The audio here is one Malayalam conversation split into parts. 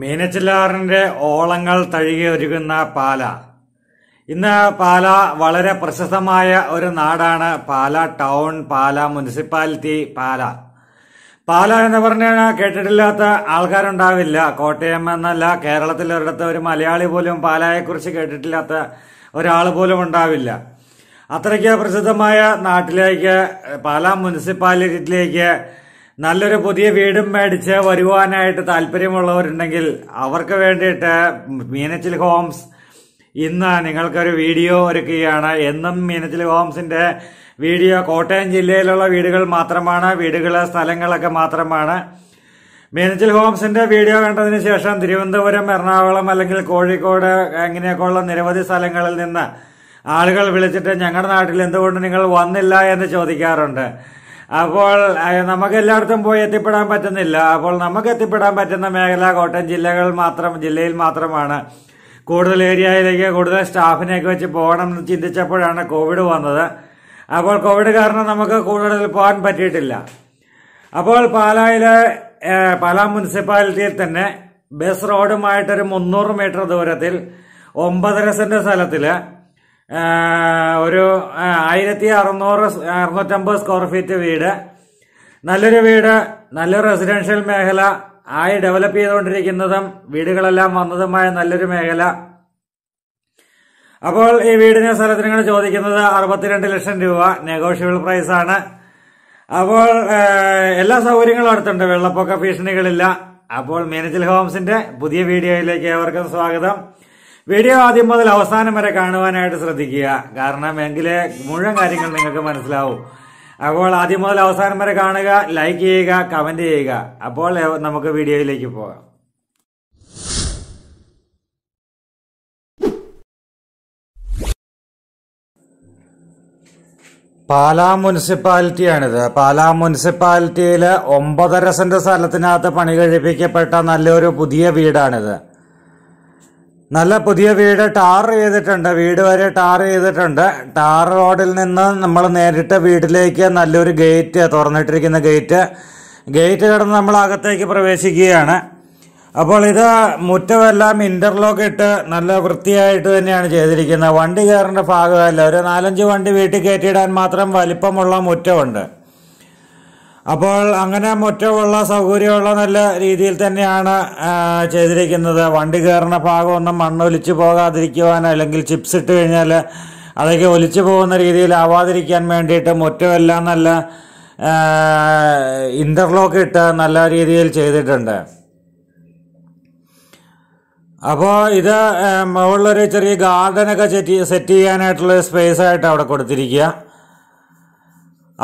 മീനച്ചില്ലാറിന്റെ ഓളങ്ങൾ തഴുകി ഒരുകുന്ന പാല ഇന്ന് പാല വളരെ പ്രശസ്തമായ ഒരു നാടാണ് പാല ടൗൺ പാല മുനിസിപ്പാലിറ്റി പാല പാല എന്ന് പറഞ്ഞാൽ കേട്ടിട്ടില്ലാത്ത ആൾക്കാരുണ്ടാവില്ല കോട്ടയം എന്നല്ല കേരളത്തിൽ ഒരിടത്ത് ഒരു മലയാളി പോലും പാലായെക്കുറിച്ച് കേട്ടിട്ടില്ലാത്ത ഒരാൾ പോലും ഉണ്ടാവില്ല അത്രയ്ക്ക് പ്രസിദ്ധമായ നാട്ടിലേക്ക് പാല മുനിസിപ്പാലിറ്റിയിലേക്ക് നല്ലൊരു പുതിയ വീടും മേടിച്ച് വരുവാനായിട്ട് താല്പര്യമുള്ളവരുണ്ടെങ്കിൽ അവർക്ക് വേണ്ടിയിട്ട് മീനച്ചിൽ ഹോംസ് ഇന്ന് നിങ്ങൾക്കൊരു വീഡിയോ ഒരുക്കുകയാണ് എന്നും മീനച്ചിൽ ഹോംസിന്റെ വീഡിയോ കോട്ടയം ജില്ലയിലുള്ള വീടുകൾ മാത്രമാണ് വീടുകൾ സ്ഥലങ്ങളൊക്കെ മാത്രമാണ് മീനച്ചിൽ ഹോംസിന്റെ വീഡിയോ കണ്ടതിന് ശേഷം തിരുവനന്തപുരം എറണാകുളം അല്ലെങ്കിൽ കോഴിക്കോട് ഇങ്ങനെയൊക്കെ ഉള്ള നിരവധി സ്ഥലങ്ങളിൽ നിന്ന് ആളുകൾ വിളിച്ചിട്ട് ഞങ്ങളുടെ നാട്ടിൽ എന്തുകൊണ്ട് നിങ്ങൾ വന്നില്ല എന്ന് ചോദിക്കാറുണ്ട് അപ്പോൾ നമുക്ക് എല്ലായിടത്തും പോയി എത്തിപ്പെടാൻ പറ്റുന്നില്ല അപ്പോൾ നമുക്ക് എത്തിപ്പെടാൻ പറ്റുന്ന മേഖല കോട്ടയം ജില്ലകൾ മാത്രം ജില്ലയിൽ മാത്രമാണ് കൂടുതൽ ഏരിയയിലേക്ക് കൂടുതൽ സ്റ്റാഫിനെയൊക്കെ വെച്ച് പോകണം എന്ന് ചിന്തിച്ചപ്പോഴാണ് കോവിഡ് വന്നത് അപ്പോൾ കോവിഡ് കാരണം നമുക്ക് കൂടുതൽ പോകാൻ പറ്റിയിട്ടില്ല അപ്പോൾ പാലായിലെ പാലാ മുനിസിപ്പാലിറ്റിയിൽ തന്നെ ബസ് റോഡുമായിട്ടൊരു മുന്നൂറ് മീറ്റർ ദൂരത്തിൽ ഒമ്പതര സെന്റ് സ്ഥലത്തിൽ ഒരു ആയിരത്തി അറുന്നൂറ് അറുന്നൂറ്റമ്പത് സ്ക്വയർ ഫീറ്റ് വീട് നല്ലൊരു വീട് നല്ല റെസിഡൻഷ്യൽ മേഖല ആയി ഡെവലപ്പ് ചെയ്തുകൊണ്ടിരിക്കുന്നതും വീടുകളെല്ലാം വന്നതുമായ നല്ലൊരു മേഖല അപ്പോൾ ഈ വീടിന് സ്ഥലത്തിനാണ് ചോദിക്കുന്നത് അറുപത്തിരണ്ട് ലക്ഷം രൂപ നെഗോഷ്യബിൾ പ്രൈസ് ആണ് അപ്പോൾ എല്ലാ സൗകര്യങ്ങളും അടുത്തുണ്ട് വെള്ളപ്പൊക്ക ഭീഷണികളില്ല അപ്പോൾ മീനച്ചിൽ ഹോംസിന്റെ പുതിയ വീഡിയോയിലേക്ക് ഏവർക്കും സ്വാഗതം വീഡിയോ ആദ്യം മുതൽ അവസാനം വരെ കാണുവാനായിട്ട് ശ്രദ്ധിക്കുക കാരണം എങ്കിലേ മുഴുവൻ കാര്യങ്ങൾ നിങ്ങൾക്ക് മനസ്സിലാവും അപ്പോൾ ആദ്യം മുതൽ അവസാനം വരെ കാണുക ലൈക്ക് ചെയ്യുക കമന്റ് ചെയ്യുക അപ്പോൾ നമുക്ക് വീഡിയോയിലേക്ക് പോകാം പാലാ മുനിസിപ്പാലിറ്റിയാണിത് പാലാ മുനിസിപ്പാലിറ്റിയിൽ ഒമ്പതര സെന്റ് സ്ഥലത്തിനകത്ത് പണി കഴിപ്പിക്കപ്പെട്ട നല്ലൊരു പുതിയ വീടാണിത് നല്ല പുതിയ വീട് ടാർ ചെയ്തിട്ടുണ്ട് വീട് വരെ ടാർ ചെയ്തിട്ടുണ്ട് ടാർ റോഡിൽ നിന്ന് നമ്മൾ നേരിട്ട് വീട്ടിലേക്ക് നല്ലൊരു ഗേറ്റ് തുറന്നിട്ടിരിക്കുന്ന ഗേറ്റ് ഗേറ്റ് കടന്ന് നമ്മൾ അകത്തേക്ക് പ്രവേശിക്കുകയാണ് അപ്പോൾ ഇത് മുറ്റമെല്ലാം ഇൻ്റർലോക്ക് ഇട്ട് നല്ല വൃത്തിയായിട്ട് തന്നെയാണ് ചെയ്തിരിക്കുന്നത് വണ്ടി കയറേണ്ട ഭാഗമല്ല ഒരു നാലഞ്ച് വണ്ടി വീട്ടിൽ കയറ്റിയിടാൻ മാത്രം വലിപ്പമുള്ള മുറ്റമുണ്ട് അപ്പോൾ അങ്ങനെ മുറ്റമുള്ള സൗകര്യമുള്ള നല്ല രീതിയിൽ തന്നെയാണ് ചെയ്തിരിക്കുന്നത് വണ്ടി കയറുന്ന ഭാഗമൊന്നും മണ്ണൊലിച്ചു പോകാതിരിക്കുവാൻ അല്ലെങ്കിൽ ചിപ്സ് ഇട്ട് കഴിഞ്ഞാൽ അതൊക്കെ ഒലിച്ചു പോകുന്ന രീതിയിൽ ആവാതിരിക്കാൻ വേണ്ടിയിട്ട് മുറ്റമെല്ലാം നല്ല ഇൻ്റർലോക്ക് ഇട്ട് നല്ല രീതിയിൽ ചെയ്തിട്ടുണ്ട് അപ്പോൾ ഇത് മുകളിലൊരു ചെറിയ ഗാർഡനൊക്കെ സെറ്റ് സെറ്റ് ചെയ്യാനായിട്ടുള്ള സ്പേസ് ആയിട്ട് അവിടെ കൊടുത്തിരിക്കുക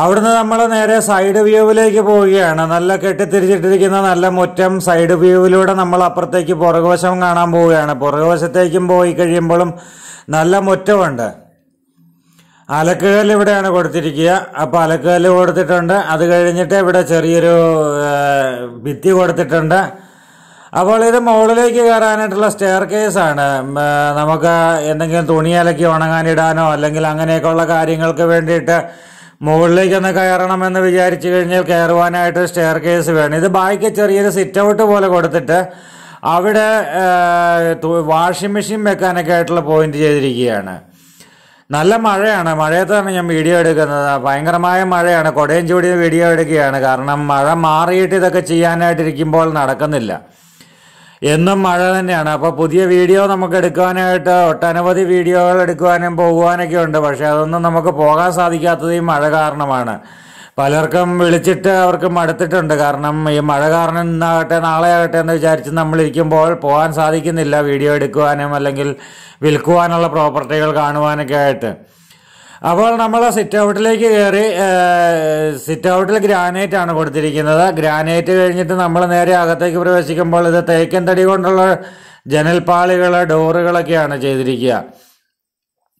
അവിടുന്ന് നമ്മൾ നേരെ സൈഡ് വ്യൂവിലേക്ക് പോവുകയാണ് നല്ല കെട്ടിത്തിരിച്ചിട്ടിരിക്കുന്ന നല്ല മുറ്റം സൈഡ് വ്യൂവിലൂടെ നമ്മൾ അപ്പുറത്തേക്ക് പുറകുവശം കാണാൻ പോവുകയാണ് പുറകുവശത്തേക്കും പോയി കഴിയുമ്പോഴും നല്ല മുറ്റമുണ്ട് അലക്കുകല്ല് ഇവിടെയാണ് കൊടുത്തിരിക്കുക അപ്പോൾ അലക്കുകല്ല് കൊടുത്തിട്ടുണ്ട് അത് കഴിഞ്ഞിട്ട് ഇവിടെ ചെറിയൊരു ഭിത്തി കൊടുത്തിട്ടുണ്ട് അപ്പോൾ ഇത് മുകളിലേക്ക് കയറാനായിട്ടുള്ള സ്റ്റെയർ കേസാണ് നമുക്ക് എന്തെങ്കിലും തുണി അലക്കി ഉണങ്ങാനിടാനോ അല്ലെങ്കിൽ അങ്ങനെയൊക്കെയുള്ള കാര്യങ്ങൾക്ക് വേണ്ടിയിട്ട് മുകളിലേക്ക് ഒന്ന് കയറണമെന്ന് വിചാരിച്ചു കഴിഞ്ഞാൽ കയറുവാനായിട്ട് സ്റ്റെയർ കേസ് വേണം ഇത് ബാക്കി ചെറിയൊരു സിറ്റ് ഔട്ട് പോലെ കൊടുത്തിട്ട് അവിടെ വാഷിംഗ് മെഷീൻ വെക്കാനൊക്കെ ആയിട്ടുള്ള പോയിന്റ് ചെയ്തിരിക്കുകയാണ് നല്ല മഴയാണ് മഴയത്താണ് ഞാൻ വീഡിയോ എടുക്കുന്നത് ഭയങ്കരമായ മഴയാണ് കൊടയും ചൂടിയ വീഡിയോ എടുക്കുകയാണ് കാരണം മഴ മാറിയിട്ട് ഇതൊക്കെ ചെയ്യാനായിട്ടിരിക്കുമ്പോൾ നടക്കുന്നില്ല എന്നും മഴ തന്നെയാണ് അപ്പോൾ പുതിയ വീഡിയോ നമുക്ക് എടുക്കാനായിട്ട് ഒട്ടനവധി വീഡിയോകൾ എടുക്കുവാനും പോകുവാനൊക്കെ ഉണ്ട് പക്ഷേ അതൊന്നും നമുക്ക് പോകാൻ സാധിക്കാത്തത് ഈ മഴ കാരണമാണ് പലർക്കും വിളിച്ചിട്ട് അവർക്ക് മടുത്തിട്ടുണ്ട് കാരണം ഈ മഴ കാരണം ഇന്നാകട്ടെ നാളെ ആകട്ടെ എന്ന് വിചാരിച്ച് നമ്മളിരിക്കുമ്പോൾ പോകാൻ സാധിക്കുന്നില്ല വീഡിയോ എടുക്കുവാനും അല്ലെങ്കിൽ വിൽക്കുവാനുള്ള പ്രോപ്പർട്ടികൾ കാണുവാനൊക്കെ ആയിട്ട് അപ്പോൾ നമ്മൾ സിറ്റ് ഔട്ടിലേക്ക് കയറി സിറ്റ് ഔട്ടിൽ ഗ്രാനൈറ്റ് ആണ് കൊടുത്തിരിക്കുന്നത് ഗ്രാനൈറ്റ് കഴിഞ്ഞിട്ട് നമ്മൾ നേരെ അകത്തേക്ക് പ്രവേശിക്കുമ്പോൾ ഇത് തേക്കൻ തടി കൊണ്ടുള്ള ജനൽപാളികൾ ഡോറുകളൊക്കെയാണ് ചെയ്തിരിക്കുക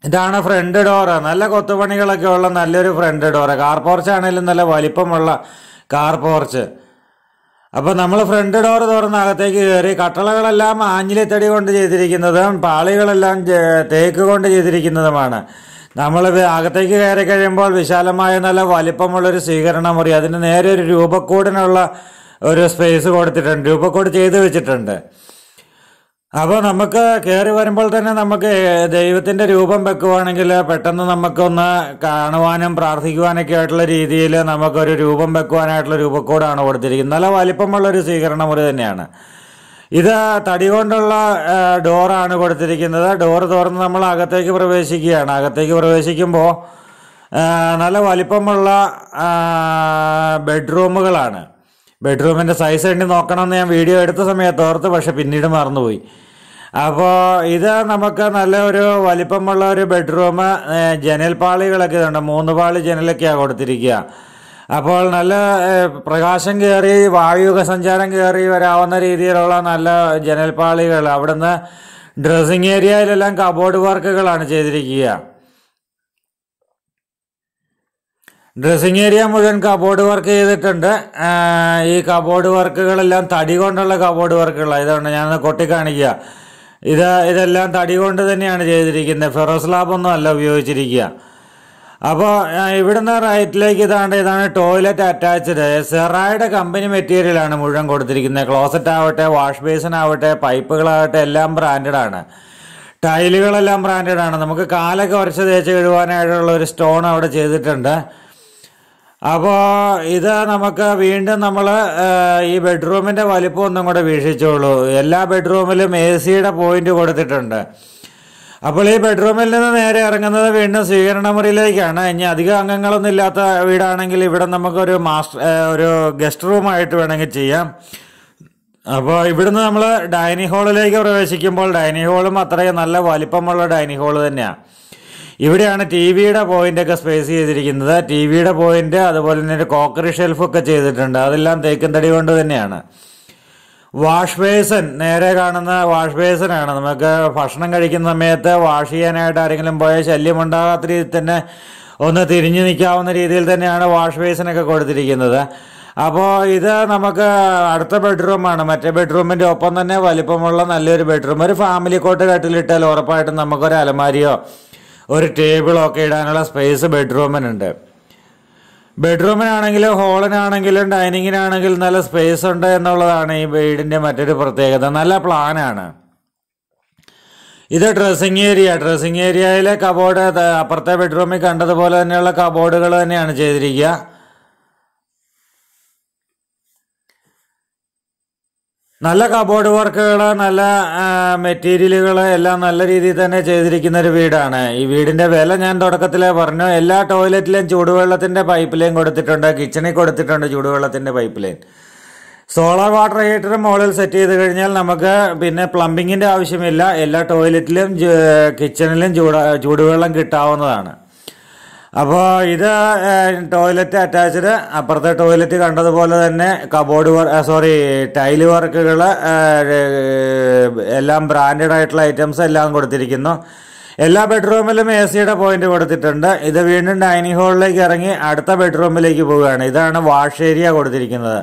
ഇതാണ് ഫ്രണ്ട് ഡോറ് നല്ല കൊത്തുപണികളൊക്കെ ഉള്ള നല്ലൊരു ഫ്രണ്ട് ഡോറ് കാർ പോർച്ച് ആണെങ്കിലും നല്ല വലിപ്പമുള്ള കാർ പോർച്ച് അപ്പോൾ നമ്മൾ ഫ്രണ്ട് ഡോർ തുറന്ന അകത്തേക്ക് കയറി കട്ടളകളെല്ലാം ആഞ്ഞിലിത്തടി കൊണ്ട് ചെയ്തിരിക്കുന്നതും പാളികളെല്ലാം തേക്ക് കൊണ്ട് ചെയ്തിരിക്കുന്നതുമാണ് നമ്മളിത് അകത്തേക്ക് കയറി കഴിയുമ്പോൾ വിശാലമായ നല്ല വലിപ്പമുള്ളൊരു സ്വീകരണ മുറി അതിന് നേരെ ഒരു രൂപക്കോടിനുള്ള ഒരു സ്പേസ് കൊടുത്തിട്ടുണ്ട് രൂപക്കോട് ചെയ്ത് വെച്ചിട്ടുണ്ട് അപ്പോൾ നമുക്ക് കയറി വരുമ്പോൾ തന്നെ നമുക്ക് ദൈവത്തിൻ്റെ രൂപം വെക്കുവാണെങ്കിൽ പെട്ടെന്ന് നമുക്കൊന്ന് കാണുവാനും പ്രാർത്ഥിക്കുവാനൊക്കെ ആയിട്ടുള്ള രീതിയിൽ നമുക്കൊരു രൂപം വെക്കുവാനായിട്ടുള്ള രൂപക്കോടാണ് കൊടുത്തിരിക്കുന്നത് നല്ല വലിപ്പമുള്ള ഒരു സ്വീകരണ മുറി തന്നെയാണ് ഇത് തടി കൊണ്ടുള്ള ഡോറാണ് കൊടുത്തിരിക്കുന്നത് ഡോറ് തുറന്ന് നമ്മൾ അകത്തേക്ക് പ്രവേശിക്കുകയാണ് അകത്തേക്ക് പ്രവേശിക്കുമ്പോൾ നല്ല വലിപ്പമുള്ള ബെഡ്റൂമുകളാണ് ബെഡ്റൂമിൻ്റെ സൈസ് എണ്ണി നോക്കണമെന്ന് ഞാൻ വീഡിയോ എടുത്ത സമയത്ത് ഓർത്ത് പക്ഷെ പിന്നീട് മറന്നുപോയി അപ്പോൾ ഇത് നമുക്ക് നല്ല ഒരു വലിപ്പമുള്ള ഒരു ബെഡ്റൂം ജനൽപാളികളൊക്കെ ഇതുണ്ട് മൂന്ന് പാളി ജനലൊക്കെയാണ് കൊടുത്തിരിക്കുക അപ്പോൾ നല്ല പ്രകാശം കയറി വായുക സഞ്ചാരം കയറി വരാവുന്ന രീതിയിലുള്ള നല്ല ജനൽപാളികൾ അവിടുന്ന് ഡ്രസ്സിങ് ഏരിയയിലെല്ലാം കബോർഡ് വർക്കുകളാണ് ചെയ്തിരിക്കുക ഡ്രസ്സിങ് ഏരിയ മുഴുവൻ കബോർഡ് വർക്ക് ചെയ്തിട്ടുണ്ട് ഈ കബോർഡ് വർക്കുകളെല്ലാം തടി കൊണ്ടുള്ള കബോർഡ് വർക്കുകളാണ് ഇതുകൊണ്ട് ഞാനത് കൊട്ടിക്കാണിക്കുക ഇത് ഇതെല്ലാം തടി കൊണ്ട് തന്നെയാണ് ചെയ്തിരിക്കുന്നത് ഫെറോസ് ഒന്നും അല്ല ഉപയോഗിച്ചിരിക്കുക അപ്പോൾ ഇവിടുന്ന് റൈറ്റിലേക്ക് ഇതാണ്ട് ഇതാണ് ടോയ്ലറ്റ് അറ്റാച്ച്ഡ് സെറായുടെ കമ്പനി മെറ്റീരിയലാണ് മുഴുവൻ കൊടുത്തിരിക്കുന്നത് ക്ലോസറ്റ് ആവട്ടെ വാഷ് ബേസിൻ ആവട്ടെ പൈപ്പുകളാവട്ടെ എല്ലാം ബ്രാൻഡഡ് ആണ് ടൈലുകളെല്ലാം ബ്രാൻഡഡ് ആണ് നമുക്ക് കാലൊക്കെ ഉരച്ച് തേച്ച് കഴുകാനായിട്ടുള്ള ഒരു സ്റ്റോൺ അവിടെ ചെയ്തിട്ടുണ്ട് അപ്പോൾ ഇത് നമുക്ക് വീണ്ടും നമ്മൾ ഈ ബെഡ്റൂമിൻ്റെ വലിപ്പം ഒന്നും കൂടെ വീക്ഷിച്ചോളൂ എല്ലാ ബെഡ്റൂമിലും എ സിയുടെ പോയിന്റ് കൊടുത്തിട്ടുണ്ട് അപ്പോൾ ഈ ബെഡ്റൂമിൽ നിന്ന് നേരെ ഇറങ്ങുന്നത് വീണ്ടും സ്വീകരണ മുറിയിലേക്കാണ് ഇനി അധികം അംഗങ്ങളൊന്നും ഇല്ലാത്ത വീടാണെങ്കിൽ ഇവിടെ നമുക്കൊരു മാസ്റ്റർ ഒരു ഗസ്റ്റ് റൂമായിട്ട് വേണമെങ്കിൽ ചെയ്യാം അപ്പോൾ ഇവിടുന്ന് നമ്മൾ ഡൈനിങ് ഹാളിലേക്ക് പ്രവേശിക്കുമ്പോൾ ഡൈനിങ് ഹാളും അത്രയും നല്ല വലിപ്പമുള്ള ഡൈനിങ് ഹാൾ തന്നെയാണ് ഇവിടെയാണ് ടി വിയുടെ പോയിൻ്റൊക്കെ സ്പേസ് ചെയ്തിരിക്കുന്നത് ടി വിയുടെ പോയിൻ്റ് അതുപോലെ തന്നെ ഒരു കോക്കറി ഷെൽഫൊക്കെ ചെയ്തിട്ടുണ്ട് അതെല്ലാം തേക്കും തടി കൊണ്ട് തന്നെയാണ് വാഷ് ബേസൻ നേരെ കാണുന്ന വാഷ് ബേസനാണ് നമുക്ക് ഭക്ഷണം കഴിക്കുന്ന സമയത്ത് വാഷ് ചെയ്യാനായിട്ട് ആരെങ്കിലും പോയ ശല്യം ഉണ്ടാകാത്ത രീതിയിൽ തന്നെ ഒന്ന് തിരിഞ്ഞു നിൽക്കാവുന്ന രീതിയിൽ തന്നെയാണ് വാഷ് കൊടുത്തിരിക്കുന്നത് അപ്പോൾ ഇത് നമുക്ക് അടുത്ത ബെഡ്റൂമാണ് മറ്റേ ബെഡ്റൂമിൻ്റെ ഒപ്പം തന്നെ വലിപ്പമുള്ള നല്ലൊരു ബെഡ്റൂം ഒരു ഫാമിലി കോട്ട് കട്ടിലിട്ടാൽ ഉറപ്പായിട്ടും നമുക്കൊരു അലമാരിയോ ഒരു ടേബിളോ ഒക്കെ ഇടാനുള്ള സ്പേസ് ബെഡ്റൂമിനുണ്ട് ബെഡ്റൂമിനാണെങ്കിലും ഹോളിനാണെങ്കിലും ഡൈനിങ്ങിനാണെങ്കിലും നല്ല സ്പേസ് ഉണ്ട് എന്നുള്ളതാണ് ഈ വീടിൻ്റെ മറ്റൊരു പ്രത്യേകത നല്ല പ്ലാനാണ് ഇത് ഡ്രസ്സിങ് ഏരിയ ഡ്രസ്സിങ് ഏരിയയിലെ കബോർഡ് അപ്പുറത്തെ ബെഡ്റൂമിൽ കണ്ടതുപോലെ തന്നെയുള്ള കബോർഡുകൾ തന്നെയാണ് ചെയ്തിരിക്കുക നല്ല കബോർഡ് വർക്കുകൾ നല്ല മെറ്റീരിയലുകൾ എല്ലാം നല്ല രീതിയിൽ തന്നെ ചെയ്തിരിക്കുന്ന ഒരു വീടാണ് ഈ വീടിന്റെ വില ഞാൻ തുടക്കത്തിലേ പറഞ്ഞു എല്ലാ ടോയ്ലറ്റിലെയും ചൂടുവെള്ളത്തിന്റെ പൈപ്പ് ലൈൻ കൊടുത്തിട്ടുണ്ട് കിച്ചണിൽ കൊടുത്തിട്ടുണ്ട് ചൂടുവെള്ളത്തിന്റെ pipe line solar water heater മുകളിൽ സെറ്റ് ചെയ്ത് കഴിഞ്ഞാൽ നമുക്ക് പിന്നെ പ്ലംബിങ്ങിന്റെ ആവശ്യമില്ല എല്ലാ ടോയ്ലറ്റിലും കിച്ചണിലും ചൂട് ചൂടുവെള്ളം കിട്ടാവുന്നതാണ് അപ്പോൾ ഇത് ടോയ്ലറ്റ് അറ്റാച്ച്ഡ് അപ്പുറത്തെ ടോയ്ലറ്റ് കണ്ടതുപോലെ തന്നെ കബോർഡ് സോറി ടൈല് വർക്കുകൾ എല്ലാം ബ്രാൻഡഡ് ആയിട്ടുള്ള ഐറ്റംസ് എല്ലാം കൊടുത്തിരിക്കുന്നു എല്ലാ ബെഡ്റൂമിലും എ സിയുടെ പോയിന്റ് കൊടുത്തിട്ടുണ്ട് ഇത് വീണ്ടും ഡൈനിങ് ഹാളിലേക്ക് ഇറങ്ങി അടുത്ത ബെഡ്റൂമിലേക്ക് പോവുകയാണ് ഇതാണ് വാഷ് ഏരിയ കൊടുത്തിരിക്കുന്നത്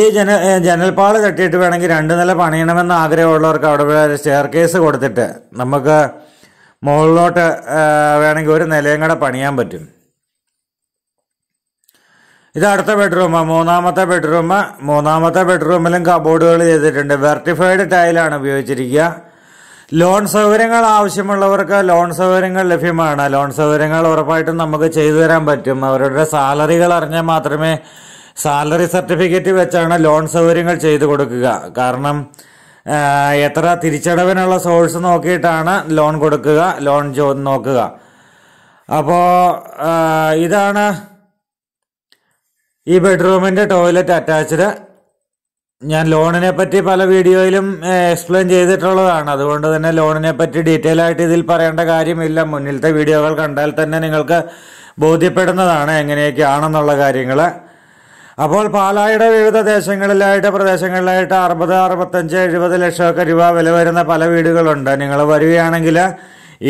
ഈ ജന ജനൽപ്പാള് കെട്ടിയിട്ട് വേണമെങ്കിൽ രണ്ട് നില പണിയണമെന്ന് ആഗ്രഹമുള്ളവർക്ക് അവിടെ സ്റ്റെയർ കേസ് കൊടുത്തിട്ട് നമുക്ക് മുകളിലോട്ട് വേണമെങ്കിൽ ഒരു നിലയും കൂടെ പണിയാൻ പറ്റും ഇത് അടുത്ത ബെഡ്റൂം മൂന്നാമത്തെ ബെഡ്റൂം മൂന്നാമത്തെ ബെഡ്റൂമിലും കബോർഡുകൾ ചെയ്തിട്ടുണ്ട് വെർട്ടിഫൈഡ് ടൈലാണ് ഉപയോഗിച്ചിരിക്കുക ലോൺ സൗകര്യങ്ങൾ ആവശ്യമുള്ളവർക്ക് ലോൺ സൗകര്യങ്ങൾ ലഭ്യമാണ് ലോൺ സൗകര്യങ്ങൾ ഉറപ്പായിട്ടും നമുക്ക് ചെയ്തു തരാൻ പറ്റും അവരുടെ സാലറികൾ അറിഞ്ഞാൽ മാത്രമേ സാലറി സർട്ടിഫിക്കറ്റ് വെച്ചാണ് ലോൺ സൗകര്യങ്ങൾ ചെയ്തു കൊടുക്കുക കാരണം എത്ര തിരിച്ചടവിനുള്ള സോഴ്സ് നോക്കിയിട്ടാണ് ലോൺ കൊടുക്കുക ലോൺ ചോ നോക്കുക അപ്പോൾ ഇതാണ് ഈ ബെഡ്റൂമിൻ്റെ ടോയ്ലറ്റ് അറ്റാച്ച്ഡ് ഞാൻ ലോണിനെ പറ്റി പല വീഡിയോയിലും എക്സ്പ്ലെയിൻ ചെയ്തിട്ടുള്ളതാണ് അതുകൊണ്ട് തന്നെ ലോണിനെ പറ്റി ഡീറ്റെയിൽ ആയിട്ട് ഇതിൽ പറയേണ്ട കാര്യമില്ല മുന്നിലത്തെ വീഡിയോകൾ കണ്ടാൽ തന്നെ നിങ്ങൾക്ക് ബോധ്യപ്പെടുന്നതാണ് എങ്ങനെയൊക്കെയാണെന്നുള്ള കാര്യങ്ങൾ അപ്പോൾ പാലായുടെ വിവിധ ദേശങ്ങളിലായിട്ട് പ്രദേശങ്ങളിലായിട്ട് അറുപത് അറുപത്തഞ്ച് എഴുപത് ലക്ഷമൊക്കെ രൂപ വില വരുന്ന പല വീടുകളുണ്ട് നിങ്ങൾ വരികയാണെങ്കിൽ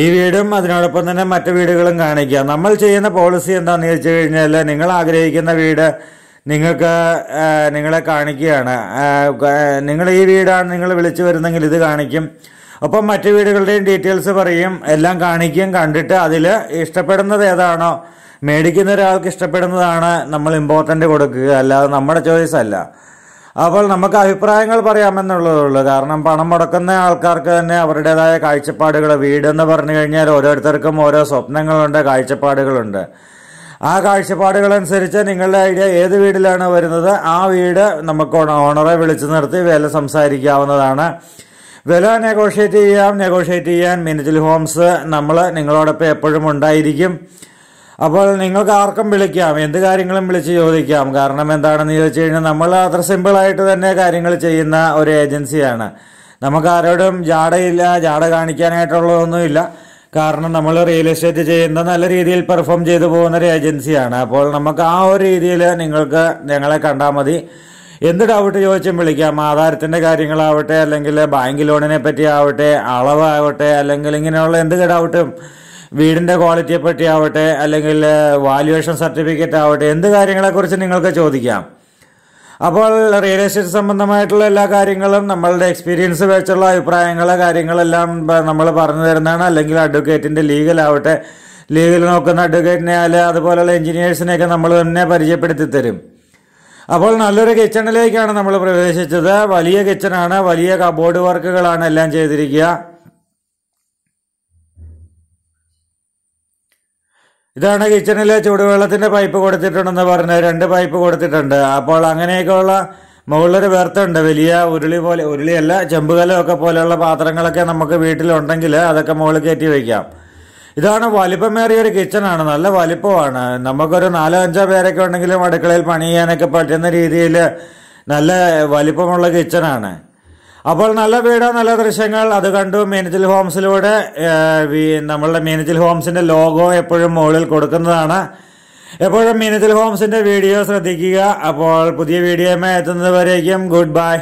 ഈ വീടും അതിനോടൊപ്പം തന്നെ മറ്റു വീടുകളും കാണിക്കുക നമ്മൾ ചെയ്യുന്ന പോളിസി എന്താണെന്ന് ചോദിച്ചു കഴിഞ്ഞാൽ നിങ്ങൾ ആഗ്രഹിക്കുന്ന വീട് നിങ്ങൾക്ക് നിങ്ങളെ കാണിക്കുകയാണ് നിങ്ങൾ ഈ വീടാണ് നിങ്ങൾ വിളിച്ചു വരുന്നെങ്കിൽ ഇത് കാണിക്കും ഒപ്പം മറ്റു വീടുകളുടെയും ഡീറ്റെയിൽസ് പറയും എല്ലാം കാണിക്കും കണ്ടിട്ട് അതിൽ ഇഷ്ടപ്പെടുന്നത് ഏതാണോ മേടിക്കുന്ന ഒരാൾക്ക് ഇഷ്ടപ്പെടുന്നതാണ് നമ്മൾ ഇമ്പോർട്ടൻ്റ് കൊടുക്കുക അല്ലാതെ നമ്മുടെ ചോയ്സ് അല്ല അപ്പോൾ നമുക്ക് അഭിപ്രായങ്ങൾ പറയാമെന്നുള്ളതുള്ളൂ കാരണം പണം മുടക്കുന്ന ആൾക്കാർക്ക് തന്നെ അവരുടേതായ കാഴ്ചപ്പാടുകൾ വീടെന്ന് പറഞ്ഞു കഴിഞ്ഞാൽ ഓരോരുത്തർക്കും ഓരോ സ്വപ്നങ്ങളുണ്ട് കാഴ്ചപ്പാടുകളുണ്ട് ആ കാഴ്ചപ്പാടുകളനുസരിച്ച് നിങ്ങളുടെ ഐഡിയ ഏത് വീടിലാണ് വരുന്നത് ആ വീട് നമുക്ക് ഓണറെ വിളിച്ചു നിർത്തി വില സംസാരിക്കാവുന്നതാണ് വില നെഗോഷിയേറ്റ് ചെയ്യാം നെഗോഷിയേറ്റ് ചെയ്യാൻ മിനിറ്റിൽ ഹോംസ് നമ്മൾ നിങ്ങളോടൊപ്പം എപ്പോഴും ഉണ്ടായിരിക്കും അപ്പോൾ നിങ്ങൾക്ക് ആർക്കും വിളിക്കാം എന്ത് കാര്യങ്ങളും വിളിച്ച് ചോദിക്കാം കാരണം എന്താണെന്ന് ചോദിച്ചു കഴിഞ്ഞാൽ നമ്മൾ അത്ര സിമ്പിളായിട്ട് തന്നെ കാര്യങ്ങൾ ചെയ്യുന്ന ഒരു ഏജൻസിയാണ് നമുക്ക് ആരോടും ജാടയില്ല ജാട കാണിക്കാനായിട്ടുള്ളതൊന്നുമില്ല കാരണം നമ്മൾ റിയൽ എസ്റ്റേറ്റ് ചെയ്യുന്ന നല്ല രീതിയിൽ പെർഫോം ചെയ്തു പോകുന്ന ഒരു ഏജൻസിയാണ് അപ്പോൾ നമുക്ക് ആ ഒരു രീതിയിൽ നിങ്ങൾക്ക് ഞങ്ങളെ കണ്ടാൽ മതി എന്ത് ഡൗട്ട് ചോദിച്ചും വിളിക്കാം ആധാരത്തിൻ്റെ കാര്യങ്ങളാവട്ടെ അല്ലെങ്കിൽ ബാങ്ക് ലോണിനെ പറ്റി ആവട്ടെ അളവാവട്ടെ അല്ലെങ്കിൽ ഇങ്ങനെയുള്ള എന്ത് ഡൗട്ടും വീടിന്റെ ക്വാളിറ്റിയെ പറ്റി ആവട്ടെ അല്ലെങ്കിൽ വാല്യുവേഷൻ സർട്ടിഫിക്കറ്റ് ആവട്ടെ എന്ത് കാര്യങ്ങളെക്കുറിച്ച് നിങ്ങൾക്ക് ചോദിക്കാം അപ്പോൾ റിയൽ എസ്റ്റേറ്റ് സംബന്ധമായിട്ടുള്ള എല്ലാ കാര്യങ്ങളും നമ്മളുടെ എക്സ്പീരിയൻസ് വെച്ചുള്ള അഭിപ്രായങ്ങൾ കാര്യങ്ങളെല്ലാം നമ്മൾ പറഞ്ഞു തരുന്നതാണ് അല്ലെങ്കിൽ അഡ്വക്കേറ്റിൻ്റെ ലീഗലാവട്ടെ ലീഗൽ നോക്കുന്ന അഡ്വക്കേറ്റിനെ അല്ലെ അതുപോലെയുള്ള എഞ്ചിനീയേഴ്സിനെയൊക്കെ നമ്മൾ തന്നെ പരിചയപ്പെടുത്തി തരും അപ്പോൾ നല്ലൊരു കിച്ചണിലേക്കാണ് നമ്മൾ പ്രവേശിച്ചത് വലിയ കിച്ചണാണ് വലിയ കബോർഡ് വർക്കുകളാണ് എല്ലാം ചെയ്തിരിക്കുക ഇതാണ് കിച്ചണിൽ ചൂടുവെള്ളത്തിൻ്റെ പൈപ്പ് കൊടുത്തിട്ടുണ്ടെന്ന് പറഞ്ഞ് രണ്ട് പൈപ്പ് കൊടുത്തിട്ടുണ്ട് അപ്പോൾ അങ്ങനെയൊക്കെയുള്ള മുകളിലൊരു വെർത്തുണ്ട് വലിയ ഉരുളി പോലെ ഉരുളിയല്ല ചെമ്പുകലമൊക്കെ പോലെയുള്ള പാത്രങ്ങളൊക്കെ നമുക്ക് വീട്ടിലുണ്ടെങ്കിൽ അതൊക്കെ മുകളിൽ കയറ്റി വയ്ക്കാം ഇതാണ് വലിപ്പമേറിയ ഒരു കിച്ചണാണ് നല്ല വലിപ്പമാണ് നമുക്കൊരു നാലോ അഞ്ചോ പേരൊക്കെ ഉണ്ടെങ്കിലും അടുക്കളയിൽ പണി ചെയ്യാനൊക്കെ പറ്റുന്ന രീതിയിൽ നല്ല വലിപ്പമുള്ള കിച്ചണാണ് അപ്പോൾ നല്ല വീട് നല്ല ദൃശ്യങ്ങൾ അത് കണ്ടു മേനേജിൽ ഹോംസിലൂടെ നമ്മളുടെ മേനേജിൽ ഹോംസിൻ്റെ ലോഗോ എപ്പോഴും മുകളിൽ കൊടുക്കുന്നതാണ് എപ്പോഴും മീനത്തിൽ ഹോംസിൻ്റെ വീഡിയോ ശ്രദ്ധിക്കുക അപ്പോൾ പുതിയ വീഡിയോയുമായി എത്തുന്നതുവരേക്കും ഗുഡ് ബൈ